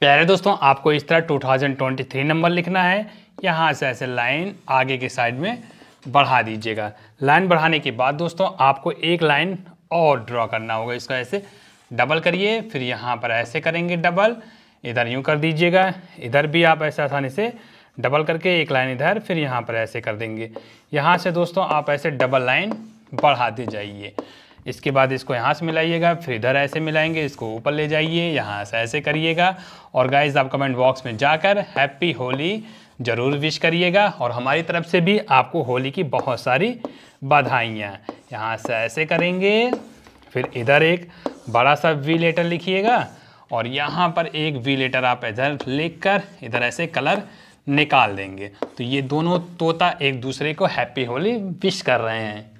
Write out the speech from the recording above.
प्यारे दोस्तों आपको इस तरह 2023 नंबर लिखना है यहाँ से ऐसे लाइन आगे के साइड में बढ़ा दीजिएगा लाइन बढ़ाने के बाद दोस्तों आपको एक लाइन और ड्रॉ करना होगा इसका ऐसे डबल करिए फिर यहाँ पर ऐसे करेंगे डबल इधर यूँ कर दीजिएगा इधर भी आप ऐसे आसानी से डबल करके एक लाइन इधर फिर यहाँ पर ऐसे कर देंगे यहाँ से दोस्तों आप ऐसे डबल लाइन बढ़ाते जाइए इसके बाद इसको यहाँ से मिलाइएगा फिर इधर ऐसे मिलाएंगे इसको ऊपर ले जाइए यहाँ से ऐसे करिएगा और गाइज आप कमेंट बॉक्स में जाकर हैप्पी होली ज़रूर विश करिएगा और हमारी तरफ से भी आपको होली की बहुत सारी बधाइयाँ यहाँ से ऐसे करेंगे फिर इधर एक बड़ा सा वी लेटर लिखिएगा और यहाँ पर एक वी लेटर आप इधर लिख कर इधर ऐसे कलर निकाल देंगे तो ये दोनों तोता एक दूसरे को हैप्पी होली विश कर रहे हैं